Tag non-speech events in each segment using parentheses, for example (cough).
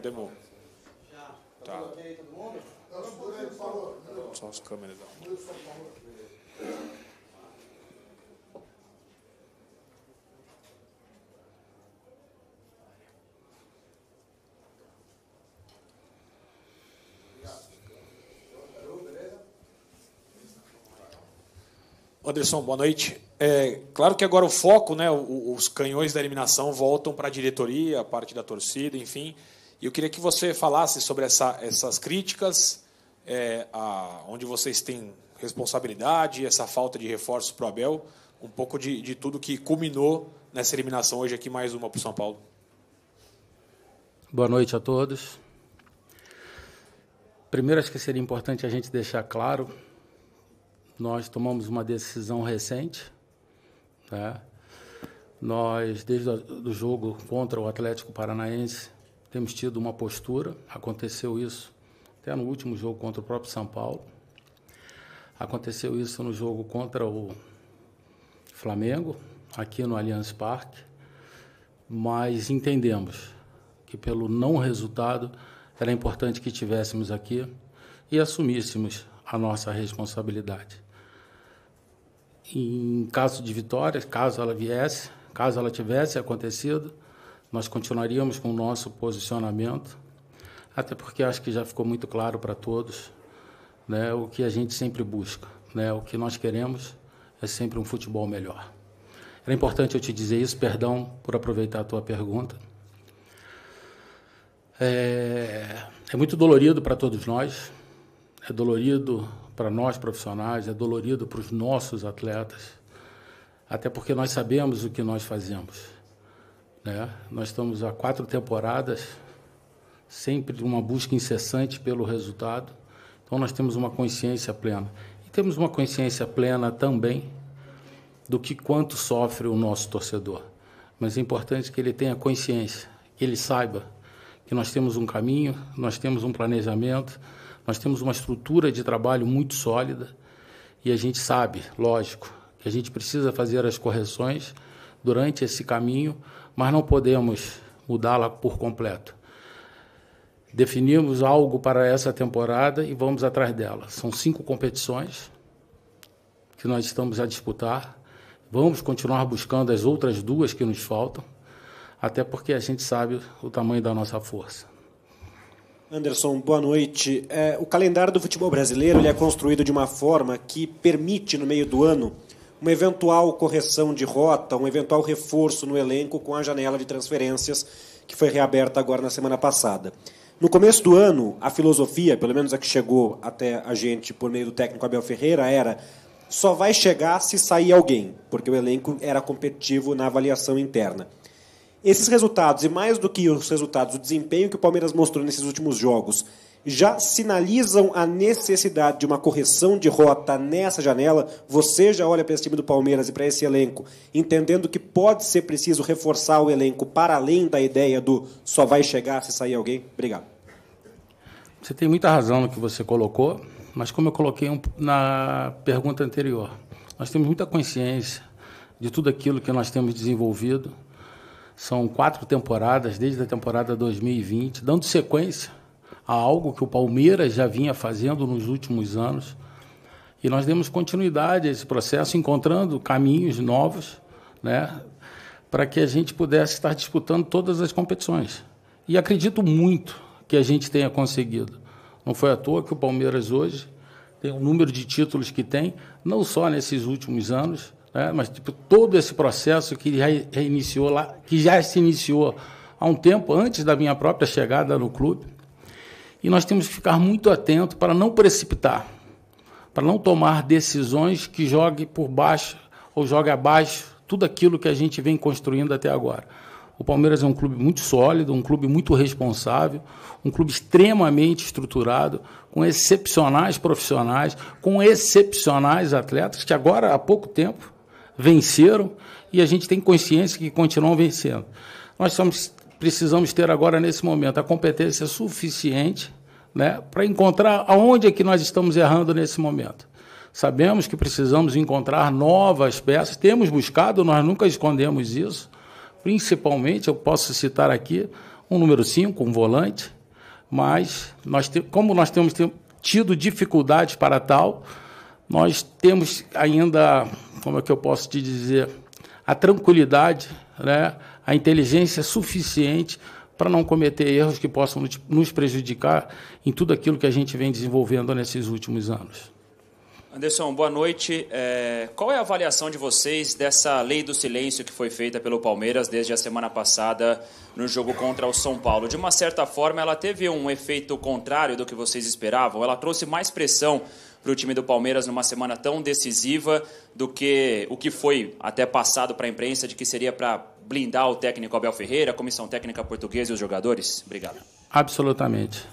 Podemos. Tá. Só as câmeras. Anderson, boa noite. É, claro que agora o foco, né, os canhões da eliminação voltam para a diretoria, a parte da torcida, enfim. E eu queria que você falasse sobre essa, essas críticas, é, a, onde vocês têm responsabilidade, essa falta de reforços para o Abel, um pouco de, de tudo que culminou nessa eliminação hoje aqui, mais uma para o São Paulo. Boa noite a todos. Primeiro, acho que seria importante a gente deixar claro, nós tomamos uma decisão recente, né? nós, desde o jogo contra o Atlético Paranaense, temos tido uma postura. Aconteceu isso até no último jogo contra o próprio São Paulo. Aconteceu isso no jogo contra o Flamengo, aqui no Allianz Parque. Mas entendemos que, pelo não resultado, era importante que tivéssemos aqui e assumíssemos a nossa responsabilidade. Em caso de vitória, caso ela viesse, caso ela tivesse acontecido, nós continuaríamos com o nosso posicionamento, até porque acho que já ficou muito claro para todos né, o que a gente sempre busca. Né, o que nós queremos é sempre um futebol melhor. Era importante eu te dizer isso, perdão por aproveitar a tua pergunta. É, é muito dolorido para todos nós, é dolorido para nós profissionais, é dolorido para os nossos atletas, até porque nós sabemos o que nós fazemos. Né? Nós estamos há quatro temporadas, sempre de uma busca incessante pelo resultado. Então, nós temos uma consciência plena. E temos uma consciência plena também do que quanto sofre o nosso torcedor. Mas é importante que ele tenha consciência, que ele saiba que nós temos um caminho, nós temos um planejamento, nós temos uma estrutura de trabalho muito sólida e a gente sabe, lógico, que a gente precisa fazer as correções, durante esse caminho, mas não podemos mudá-la por completo. Definimos algo para essa temporada e vamos atrás dela. São cinco competições que nós estamos a disputar. Vamos continuar buscando as outras duas que nos faltam, até porque a gente sabe o tamanho da nossa força. Anderson, boa noite. É, o calendário do futebol brasileiro ele é construído de uma forma que permite, no meio do ano, uma eventual correção de rota, um eventual reforço no elenco com a janela de transferências que foi reaberta agora na semana passada. No começo do ano, a filosofia, pelo menos a que chegou até a gente por meio do técnico Abel Ferreira, era só vai chegar se sair alguém, porque o elenco era competitivo na avaliação interna. Esses resultados, e mais do que os resultados, o desempenho que o Palmeiras mostrou nesses últimos jogos, já sinalizam a necessidade de uma correção de rota nessa janela. Você já olha para esse time do Palmeiras e para esse elenco, entendendo que pode ser preciso reforçar o elenco para além da ideia do só vai chegar se sair alguém? Obrigado. Você tem muita razão no que você colocou, mas como eu coloquei na pergunta anterior, nós temos muita consciência de tudo aquilo que nós temos desenvolvido. São quatro temporadas, desde a temporada 2020, dando sequência a algo que o Palmeiras já vinha fazendo nos últimos anos. E nós demos continuidade a esse processo, encontrando caminhos novos né, para que a gente pudesse estar disputando todas as competições. E acredito muito que a gente tenha conseguido. Não foi à toa que o Palmeiras hoje tem o número de títulos que tem, não só nesses últimos anos, né, mas tipo, todo esse processo que já reiniciou lá, que já se iniciou há um tempo antes da minha própria chegada no clube e nós temos que ficar muito atento para não precipitar, para não tomar decisões que jogue por baixo ou jogue abaixo tudo aquilo que a gente vem construindo até agora. O Palmeiras é um clube muito sólido, um clube muito responsável, um clube extremamente estruturado, com excepcionais profissionais, com excepcionais atletas que agora há pouco tempo venceram e a gente tem consciência que continuam vencendo. Nós somos precisamos ter agora, nesse momento, a competência é suficiente né, para encontrar aonde é que nós estamos errando nesse momento. Sabemos que precisamos encontrar novas peças, temos buscado, nós nunca escondemos isso. Principalmente, eu posso citar aqui um número 5, um volante, mas nós te, como nós temos tido dificuldades para tal, nós temos ainda, como é que eu posso te dizer, a tranquilidade, né, a inteligência suficiente para não cometer erros que possam nos prejudicar em tudo aquilo que a gente vem desenvolvendo nesses últimos anos. Anderson, boa noite. É, qual é a avaliação de vocês dessa lei do silêncio que foi feita pelo Palmeiras desde a semana passada no jogo contra o São Paulo? De uma certa forma, ela teve um efeito contrário do que vocês esperavam? Ela trouxe mais pressão para o time do Palmeiras numa semana tão decisiva do que o que foi até passado para a imprensa de que seria para blindar o técnico Abel Ferreira, a comissão técnica portuguesa e os jogadores? Obrigado. Absolutamente.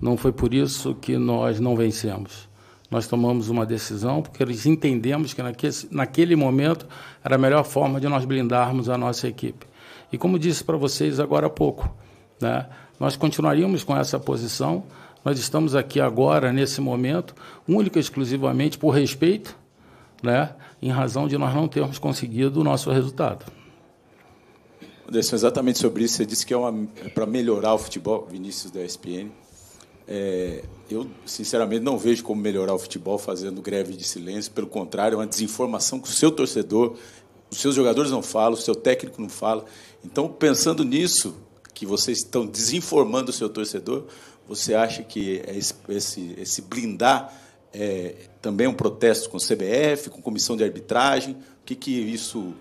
Não foi por isso que nós não vencemos. Nós tomamos uma decisão porque eles entendemos que naquele, naquele momento era a melhor forma de nós blindarmos a nossa equipe. E como disse para vocês agora há pouco, né, nós continuaríamos com essa posição. Nós estamos aqui agora, nesse momento, única e exclusivamente por respeito, né, em razão de nós não termos conseguido o nosso resultado. Anderson, exatamente sobre isso. Você disse que é, é para melhorar o futebol, Vinícius da ESPN. É, eu, sinceramente, não vejo como melhorar o futebol fazendo greve de silêncio. Pelo contrário, é uma desinformação que o seu torcedor, os seus jogadores não falam, o seu técnico não fala. Então, pensando nisso, que vocês estão desinformando o seu torcedor, você acha que é esse, esse blindar é também é um protesto com o CBF, com comissão de arbitragem? O que, que isso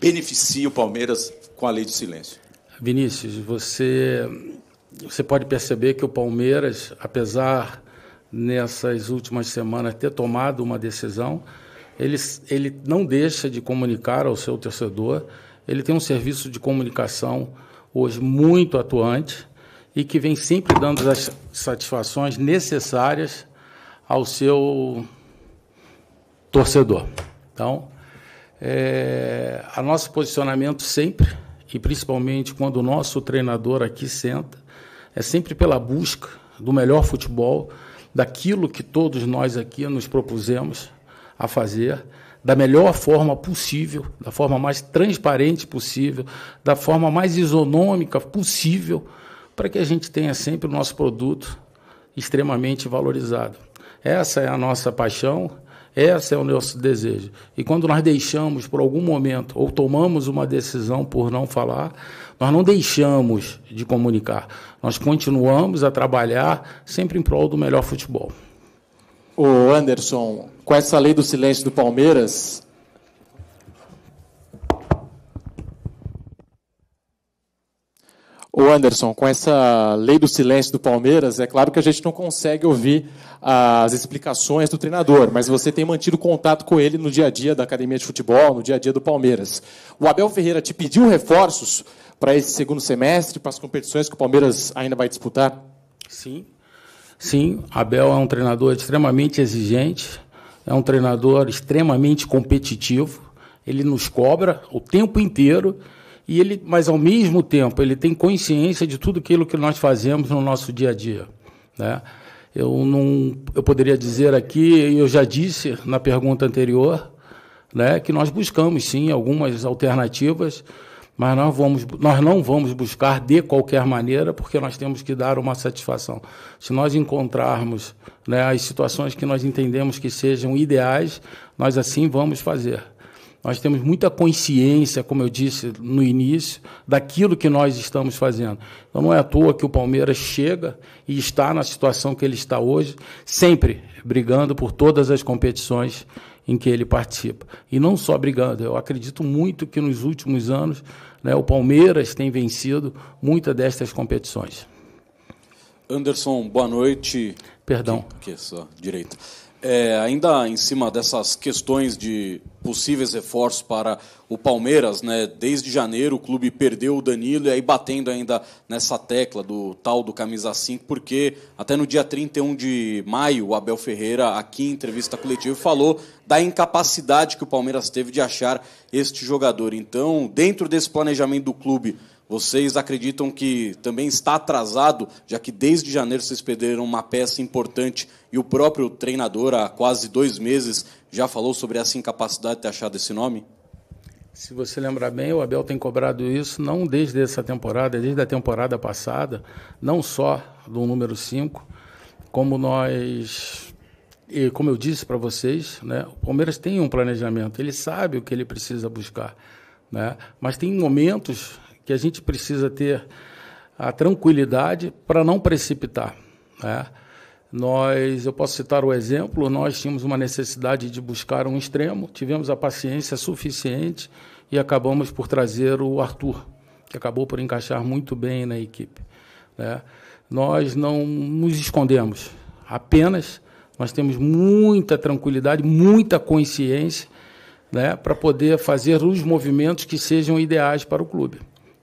beneficia o Palmeiras com a lei do silêncio? Vinícius, você, você pode perceber que o Palmeiras, apesar nessas últimas semanas ter tomado uma decisão, ele, ele não deixa de comunicar ao seu torcedor, ele tem um serviço de comunicação hoje muito atuante e que vem sempre dando as satisfações necessárias ao seu torcedor. Então, é, a nosso posicionamento sempre, e principalmente quando o nosso treinador aqui senta, é sempre pela busca do melhor futebol, daquilo que todos nós aqui nos propusemos a fazer, da melhor forma possível, da forma mais transparente possível, da forma mais isonômica possível, para que a gente tenha sempre o nosso produto extremamente valorizado. Essa é a nossa paixão esse é o nosso desejo. E quando nós deixamos por algum momento ou tomamos uma decisão por não falar, nós não deixamos de comunicar. Nós continuamos a trabalhar sempre em prol do melhor futebol. O Anderson, com essa lei do silêncio do Palmeiras, O Anderson, com essa lei do silêncio do Palmeiras, é claro que a gente não consegue ouvir as explicações do treinador, mas você tem mantido contato com ele no dia a dia da academia de futebol, no dia a dia do Palmeiras. O Abel Ferreira te pediu reforços para esse segundo semestre, para as competições que o Palmeiras ainda vai disputar? Sim. Sim, Abel é um treinador extremamente exigente, é um treinador extremamente competitivo. Ele nos cobra o tempo inteiro e ele, mas ao mesmo tempo ele tem consciência de tudo aquilo que nós fazemos no nosso dia a dia, né? Eu não, eu poderia dizer aqui, eu já disse na pergunta anterior, né, que nós buscamos sim algumas alternativas, mas nós vamos, nós não vamos buscar de qualquer maneira, porque nós temos que dar uma satisfação. Se nós encontrarmos né, as situações que nós entendemos que sejam ideais, nós assim vamos fazer. Nós temos muita consciência, como eu disse no início, daquilo que nós estamos fazendo. Então não é à toa que o Palmeiras chega e está na situação que ele está hoje, sempre brigando por todas as competições em que ele participa. E não só brigando, eu acredito muito que nos últimos anos né, o Palmeiras tem vencido muitas destas competições. Anderson, boa noite. Perdão. Que, que é só direito. É, ainda em cima dessas questões de possíveis reforços para o Palmeiras, né? Desde janeiro o clube perdeu o Danilo e aí batendo ainda nessa tecla do tal do camisa 5, porque até no dia 31 de maio o Abel Ferreira aqui em entrevista coletiva falou da incapacidade que o Palmeiras teve de achar este jogador. Então, dentro desse planejamento do clube, vocês acreditam que também está atrasado, já que desde janeiro vocês perderam uma peça importante e o próprio treinador, há quase dois meses, já falou sobre essa incapacidade de ter achado esse nome? Se você lembrar bem, o Abel tem cobrado isso não desde essa temporada, é desde a temporada passada, não só do número 5, como nós. como eu disse para vocês, né, o Palmeiras tem um planejamento, ele sabe o que ele precisa buscar. Né? Mas tem momentos que a gente precisa ter a tranquilidade para não precipitar. Né? Nós, eu posso citar o exemplo, nós tínhamos uma necessidade de buscar um extremo, tivemos a paciência suficiente e acabamos por trazer o Arthur, que acabou por encaixar muito bem na equipe. Né? Nós não nos escondemos, apenas nós temos muita tranquilidade, muita consciência né, para poder fazer os movimentos que sejam ideais para o clube.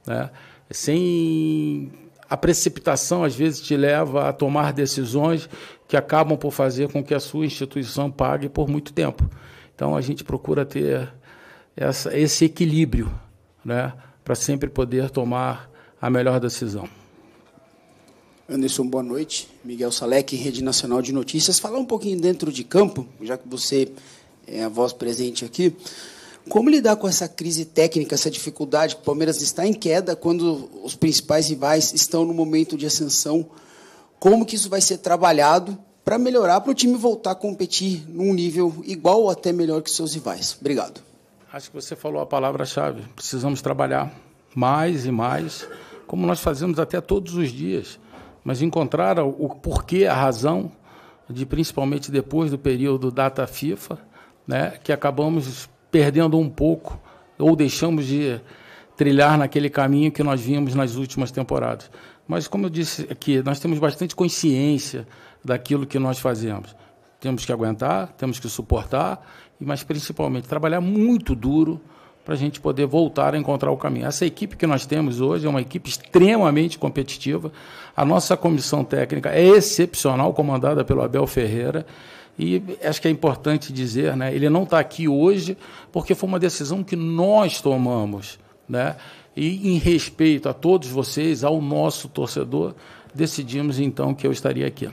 Né? Sem a precipitação às vezes te leva a tomar decisões que acabam por fazer com que a sua instituição pague por muito tempo. Então a gente procura ter essa, esse equilíbrio, né, para sempre poder tomar a melhor decisão. Anderson, boa noite. Miguel Salek, Rede Nacional de Notícias. Falar um pouquinho dentro de campo, já que você é a voz presente aqui. Como lidar com essa crise técnica, essa dificuldade? O Palmeiras está em queda quando os principais rivais estão no momento de ascensão. Como que isso vai ser trabalhado para melhorar, para o time voltar a competir num nível igual ou até melhor que seus rivais? Obrigado. Acho que você falou a palavra-chave. Precisamos trabalhar mais e mais, como nós fazemos até todos os dias, mas encontrar o porquê, a razão de principalmente depois do período data FIFA, né, que acabamos perdendo um pouco ou deixamos de trilhar naquele caminho que nós vimos nas últimas temporadas. Mas, como eu disse aqui, nós temos bastante consciência daquilo que nós fazemos. Temos que aguentar, temos que suportar, mas principalmente trabalhar muito duro para a gente poder voltar a encontrar o caminho. Essa equipe que nós temos hoje é uma equipe extremamente competitiva. A nossa comissão técnica é excepcional, comandada pelo Abel Ferreira. E acho que é importante dizer, né? Ele não está aqui hoje porque foi uma decisão que nós tomamos, né? E em respeito a todos vocês, ao nosso torcedor, decidimos então que eu estaria aqui.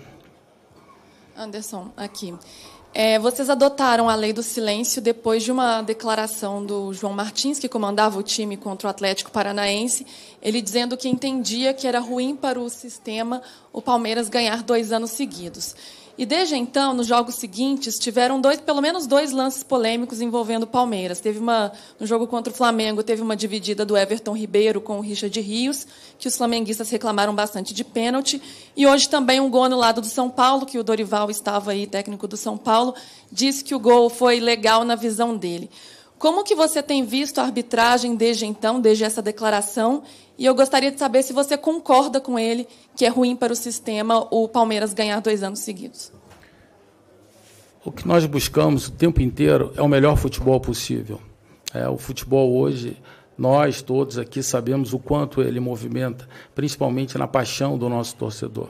Anderson, aqui. É, vocês adotaram a lei do silêncio depois de uma declaração do João Martins, que comandava o time contra o Atlético Paranaense, ele dizendo que entendia que era ruim para o sistema o Palmeiras ganhar dois anos seguidos. E desde então, nos jogos seguintes, tiveram dois, pelo menos dois lances polêmicos envolvendo o Palmeiras. Teve uma no jogo contra o Flamengo, teve uma dividida do Everton Ribeiro com o Richard Rios, que os flamenguistas reclamaram bastante de pênalti, e hoje também um gol no lado do São Paulo, que o Dorival estava aí, técnico do São Paulo, disse que o gol foi legal na visão dele. Como que você tem visto a arbitragem desde então, desde essa declaração? E eu gostaria de saber se você concorda com ele que é ruim para o sistema o Palmeiras ganhar dois anos seguidos. O que nós buscamos o tempo inteiro é o melhor futebol possível. É, o futebol hoje, nós todos aqui sabemos o quanto ele movimenta, principalmente na paixão do nosso torcedor.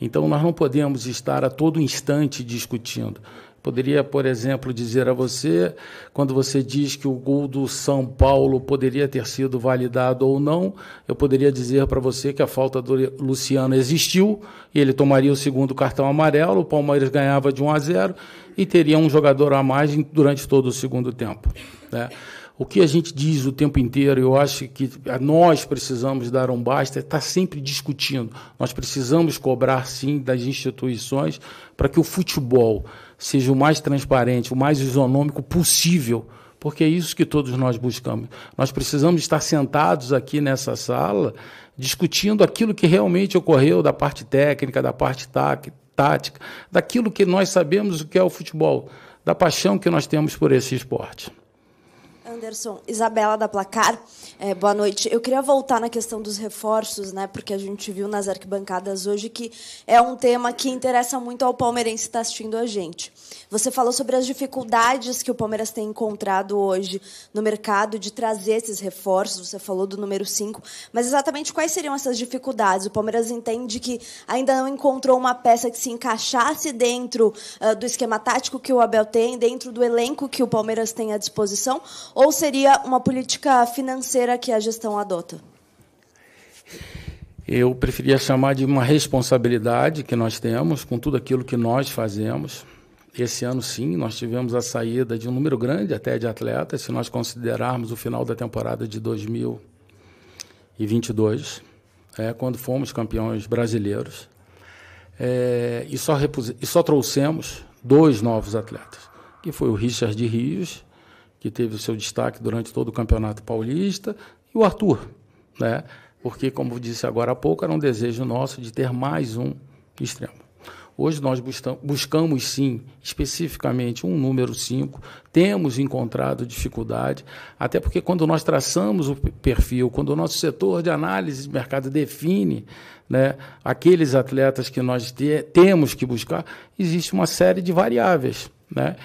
Então, nós não podemos estar a todo instante discutindo. Poderia, por exemplo, dizer a você, quando você diz que o gol do São Paulo poderia ter sido validado ou não, eu poderia dizer para você que a falta do Luciano existiu, e ele tomaria o segundo cartão amarelo, o Palmeiras ganhava de 1 a 0 e teria um jogador a mais durante todo o segundo tempo. Né? O que a gente diz o tempo inteiro, eu acho que nós precisamos dar um basta, está é sempre discutindo. Nós precisamos cobrar, sim, das instituições para que o futebol seja o mais transparente, o mais isonômico possível, porque é isso que todos nós buscamos. Nós precisamos estar sentados aqui nessa sala discutindo aquilo que realmente ocorreu da parte técnica, da parte tática, daquilo que nós sabemos o que é o futebol, da paixão que nós temos por esse esporte. Anderson, Isabela da Placar, é, boa noite. Eu queria voltar na questão dos reforços, né? Porque a gente viu nas arquibancadas hoje que é um tema que interessa muito ao palmeirense que está assistindo a gente. Você falou sobre as dificuldades que o Palmeiras tem encontrado hoje no mercado de trazer esses reforços. Você falou do número 5, mas exatamente quais seriam essas dificuldades? O Palmeiras entende que ainda não encontrou uma peça que se encaixasse dentro uh, do esquema tático que o Abel tem, dentro do elenco que o Palmeiras tem à disposição, ou ou seria uma política financeira que a gestão adota? Eu preferia chamar de uma responsabilidade que nós temos com tudo aquilo que nós fazemos. Esse ano, sim, nós tivemos a saída de um número grande até de atletas, se nós considerarmos o final da temporada de 2022, é, quando fomos campeões brasileiros. É, e, só e só trouxemos dois novos atletas, que foi o Richard de Rios que teve o seu destaque durante todo o Campeonato Paulista, e o Arthur, né? Porque, como disse agora há pouco, era um desejo nosso de ter mais um extremo. Hoje nós buscamos sim, especificamente um número 5, temos encontrado dificuldade, até porque quando nós traçamos o perfil, quando o nosso setor de análise de mercado define né, aqueles atletas que nós te, temos que buscar, existe uma série de variáveis. Né?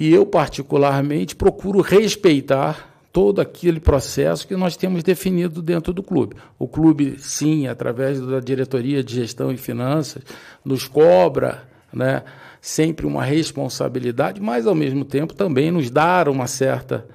E eu, particularmente, procuro respeitar todo aquele processo que nós temos definido dentro do clube. O clube, sim, através da diretoria de gestão e finanças, nos cobra né, sempre uma responsabilidade, mas ao mesmo tempo também nos dar uma certa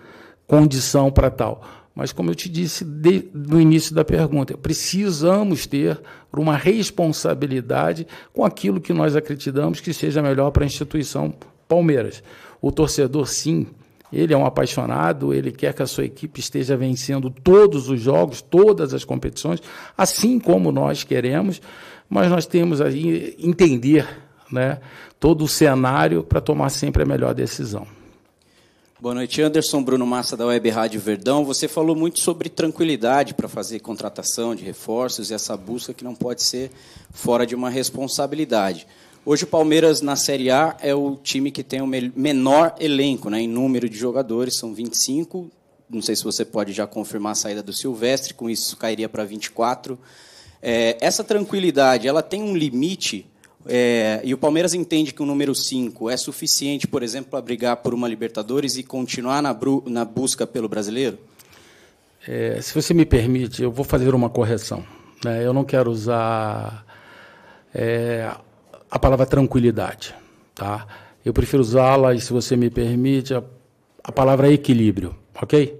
condição para tal. Mas, como eu te disse de, no início da pergunta, precisamos ter uma responsabilidade com aquilo que nós acreditamos que seja melhor para a instituição Palmeiras. O torcedor, sim, ele é um apaixonado, ele quer que a sua equipe esteja vencendo todos os jogos, todas as competições, assim como nós queremos, mas nós temos aí entender né, todo o cenário para tomar sempre a melhor decisão. Boa noite, Anderson. Bruno Massa, da Web Rádio Verdão. Você falou muito sobre tranquilidade para fazer contratação de reforços e essa busca que não pode ser fora de uma responsabilidade. Hoje o Palmeiras na Série A é o time que tem o menor elenco, né, em número de jogadores, são 25. Não sei se você pode já confirmar a saída do Silvestre, com isso cairia para 24. É, essa tranquilidade, ela tem um limite é, e o Palmeiras entende que o número 5 é suficiente, por exemplo, para brigar por uma Libertadores e continuar na, na busca pelo brasileiro? É, se você me permite, eu vou fazer uma correção. Né? Eu não quero usar é, a palavra tranquilidade, tá? Eu prefiro usá-la, e se você me permite, a, a palavra equilíbrio, ok?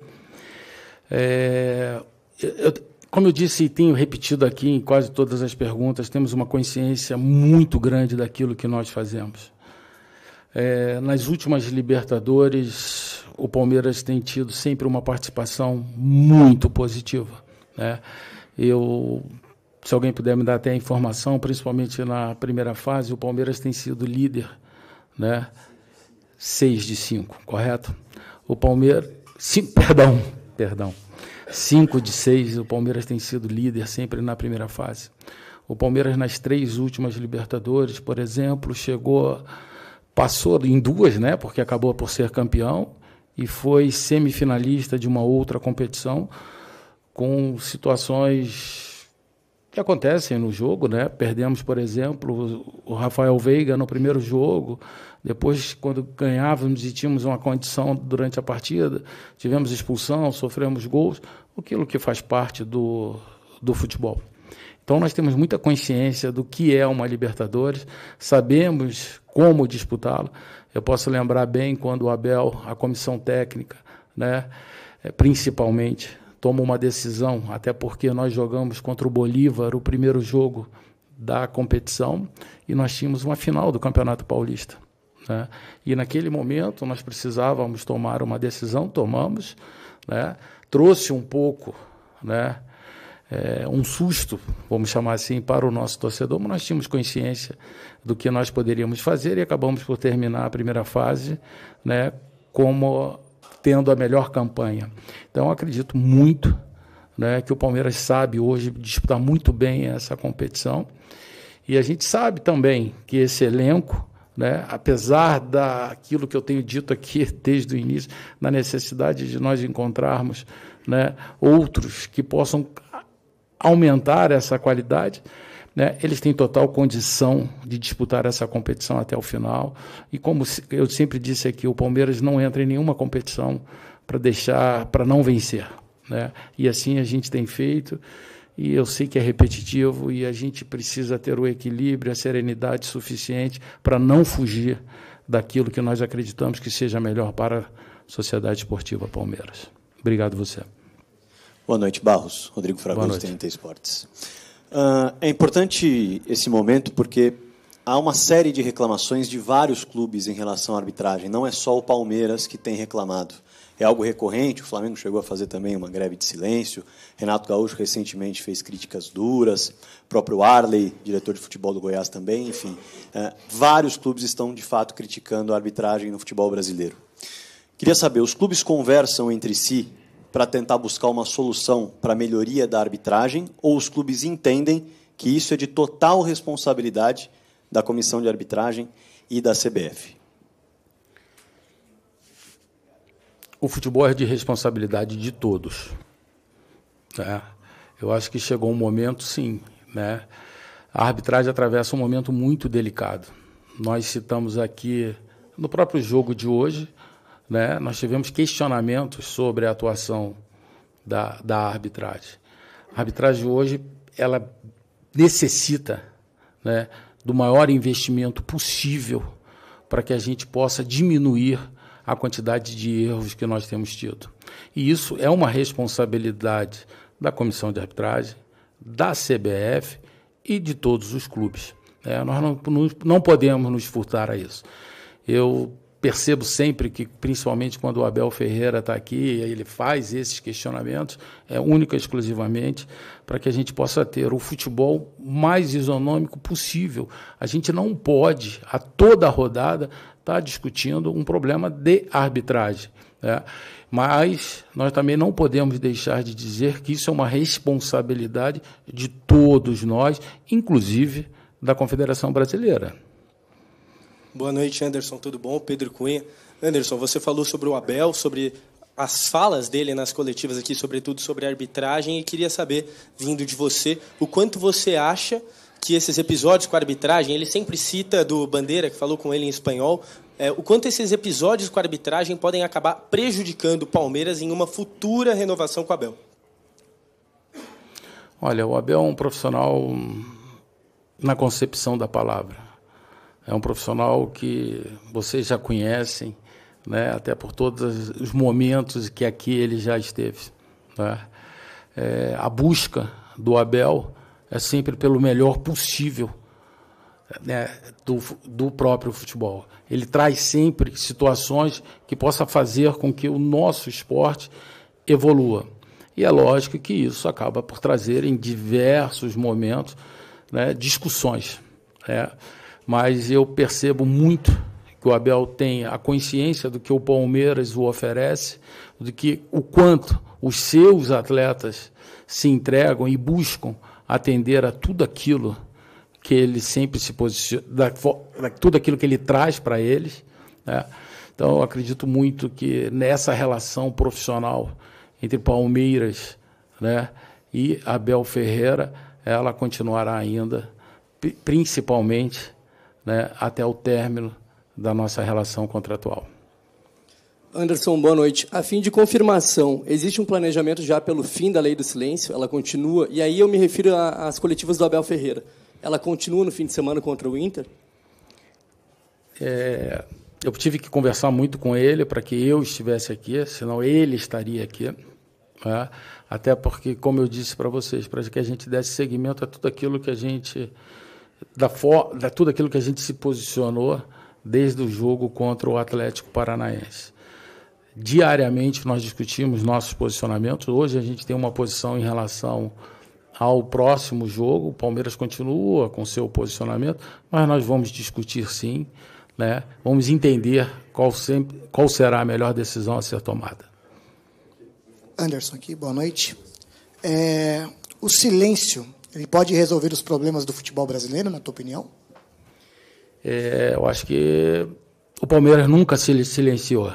É, eu, como eu disse e tenho repetido aqui em quase todas as perguntas, temos uma consciência muito grande daquilo que nós fazemos. É, nas últimas Libertadores, o Palmeiras tem tido sempre uma participação muito positiva. Né? Eu se alguém puder me dar até a informação, principalmente na primeira fase, o Palmeiras tem sido líder, né? 6 de 5, correto? O Palmeiras. (laughs) Cinco, perdão, perdão. 5 de 6, o Palmeiras tem sido líder sempre na primeira fase. O Palmeiras, nas três últimas Libertadores, por exemplo, chegou. Passou em duas, né? Porque acabou por ser campeão e foi semifinalista de uma outra competição com situações que acontecem no jogo, né? Perdemos, por exemplo, o Rafael Veiga no primeiro jogo. Depois, quando ganhávamos e tínhamos uma condição durante a partida, tivemos expulsão, sofremos gols, aquilo que faz parte do, do futebol. Então, nós temos muita consciência do que é uma Libertadores, sabemos como disputá-la. Eu posso lembrar bem quando o Abel, a comissão técnica, né, é, principalmente, toma uma decisão, até porque nós jogamos contra o Bolívar o primeiro jogo da competição e nós tínhamos uma final do Campeonato Paulista. Né? E naquele momento nós precisávamos tomar uma decisão, tomamos, né? trouxe um pouco né? É, um susto, vamos chamar assim, para o nosso torcedor, mas nós tínhamos consciência do que nós poderíamos fazer e acabamos por terminar a primeira fase né? como tendo a melhor campanha. Então, acredito muito né, que o Palmeiras sabe hoje disputar muito bem essa competição. E a gente sabe também que esse elenco, né, apesar daquilo que eu tenho dito aqui (laughs) desde o início, da necessidade de nós encontrarmos né, outros que possam aumentar essa qualidade, né? Eles têm total condição de disputar essa competição até o final. E como eu sempre disse aqui, o Palmeiras não entra em nenhuma competição para deixar, para não vencer. Né? E assim a gente tem feito. E eu sei que é repetitivo e a gente precisa ter o equilíbrio, a serenidade suficiente para não fugir daquilo que nós acreditamos que seja melhor para a Sociedade Esportiva Palmeiras. Obrigado você. Boa noite, Barros. Rodrigo Fragoso, TNT Esportes. Ah, é importante esse momento porque há uma série de reclamações de vários clubes em relação à arbitragem. Não é só o Palmeiras que tem reclamado. É algo recorrente. O Flamengo chegou a fazer também uma greve de silêncio. Renato Gaúcho recentemente fez críticas duras. O próprio Arley, diretor de futebol do Goiás, também. Enfim, ah, vários clubes estão de fato criticando a arbitragem no futebol brasileiro. Queria saber, os clubes conversam entre si para tentar buscar uma solução para a melhoria da arbitragem ou os clubes entendem que isso é de total responsabilidade da comissão de arbitragem e da CBF? O futebol é de responsabilidade de todos. Né? Eu acho que chegou um momento, sim. Né? A arbitragem atravessa um momento muito delicado. Nós citamos aqui, no próprio jogo de hoje, né? Nós tivemos questionamentos sobre a atuação da, da arbitragem. A arbitragem hoje ela necessita né, do maior investimento possível para que a gente possa diminuir a quantidade de erros que nós temos tido. E isso é uma responsabilidade da comissão de arbitragem, da CBF e de todos os clubes. É, nós não, não podemos nos furtar a isso. Eu percebo sempre que, principalmente quando o Abel Ferreira está aqui, ele faz esses questionamentos, é única e exclusivamente para que a gente possa ter o futebol mais isonômico possível. A gente não pode, a toda rodada, estar tá discutindo um problema de arbitragem. Né? Mas nós também não podemos deixar de dizer que isso é uma responsabilidade de todos nós, inclusive da Confederação Brasileira. Boa noite, Anderson. Tudo bom? Pedro Cunha. Anderson, você falou sobre o Abel, sobre as falas dele nas coletivas aqui, sobretudo sobre arbitragem, e queria saber, vindo de você, o quanto você acha que esses episódios com a arbitragem, ele sempre cita do Bandeira, que falou com ele em espanhol, é, o quanto esses episódios com a arbitragem podem acabar prejudicando o Palmeiras em uma futura renovação com o Abel? Olha, o Abel é um profissional na concepção da palavra. É um profissional que vocês já conhecem, né? até por todos os momentos que aqui ele já esteve. Né? É, a busca do Abel é sempre pelo melhor possível né, do, do próprio futebol. Ele traz sempre situações que possa fazer com que o nosso esporte evolua. E é lógico que isso acaba por trazer em diversos momentos né, discussões. Né? mas eu percebo muito que o Abel tem a consciência do que o Palmeiras o oferece, do que o quanto os seus atletas se entregam e buscam atender a tudo aquilo que ele sempre se posiciona, tudo aquilo que ele traz para eles. Né? Então, eu acredito muito que nessa relação profissional entre Palmeiras né, e Abel Ferreira, ela continuará ainda, principalmente né, até o término da nossa relação contratual. Anderson, boa noite. A fim de confirmação, existe um planejamento já pelo fim da lei do silêncio? Ela continua? E aí eu me refiro às coletivas do Abel Ferreira. Ela continua no fim de semana contra o Inter? É, eu tive que conversar muito com ele para que eu estivesse aqui, senão ele estaria aqui. Né? Até porque, como eu disse para vocês, para que a gente desse seguimento a tudo aquilo que a gente da, da tudo aquilo que a gente se posicionou desde o jogo contra o Atlético Paranaense. Diariamente nós discutimos nossos posicionamentos. Hoje a gente tem uma posição em relação ao próximo jogo. O Palmeiras continua com seu posicionamento, mas nós vamos discutir sim, né? Vamos entender qual, sempre, qual será a melhor decisão a ser tomada. Anderson aqui, boa noite. É, o silêncio ele pode resolver os problemas do futebol brasileiro, na tua opinião? É, eu acho que o Palmeiras nunca se silenciou.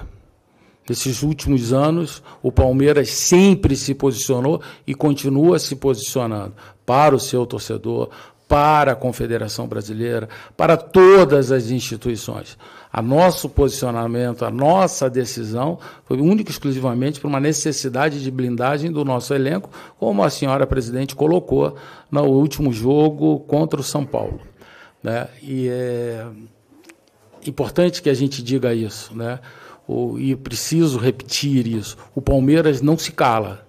Nesses últimos anos, o Palmeiras sempre se posicionou e continua se posicionando para o seu torcedor, para a Confederação Brasileira, para todas as instituições. A nosso posicionamento, a nossa decisão foi única e exclusivamente por uma necessidade de blindagem do nosso elenco, como a senhora presidente colocou no último jogo contra o São Paulo. Né? E é importante que a gente diga isso, né? e preciso repetir isso. O Palmeiras não se cala,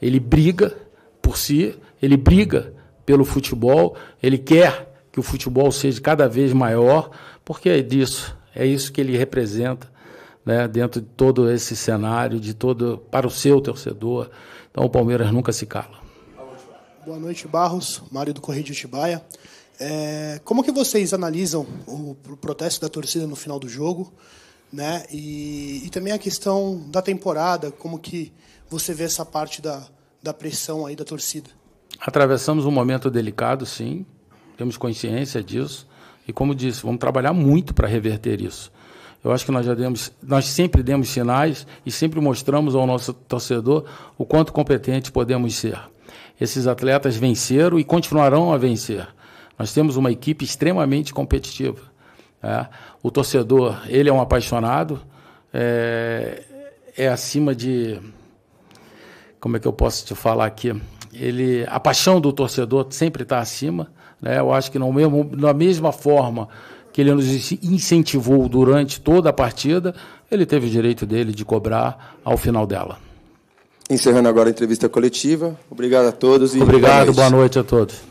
ele briga por si, ele briga pelo futebol, ele quer que o futebol seja cada vez maior, porque é disso, é isso que ele representa né, dentro de todo esse cenário, de todo para o seu torcedor. Então o Palmeiras nunca se cala. Boa noite, Barros, Mário do Correio de Atibaia. É, como que vocês analisam o, o, protesto da torcida no final do jogo, né? E, e, também a questão da temporada, como que você vê essa parte da, da pressão aí da torcida? Atravessamos um momento delicado, sim, temos consciência disso. E como disse, vamos trabalhar muito para reverter isso. Eu acho que nós já demos, nós sempre demos sinais e sempre mostramos ao nosso torcedor o quanto competente podemos ser. Esses atletas venceram e continuarão a vencer. Nós temos uma equipe extremamente competitiva. É? O torcedor, ele é um apaixonado, é, é acima de. Como é que eu posso te falar aqui? ele, a paixão do torcedor sempre está acima. Né? Eu acho que no mesmo, na mesma forma que ele nos incentivou durante toda a partida, ele teve o direito dele de cobrar ao final dela. Encerrando agora a entrevista coletiva. Obrigado a todos. E Obrigado, boa noite, boa noite a todos.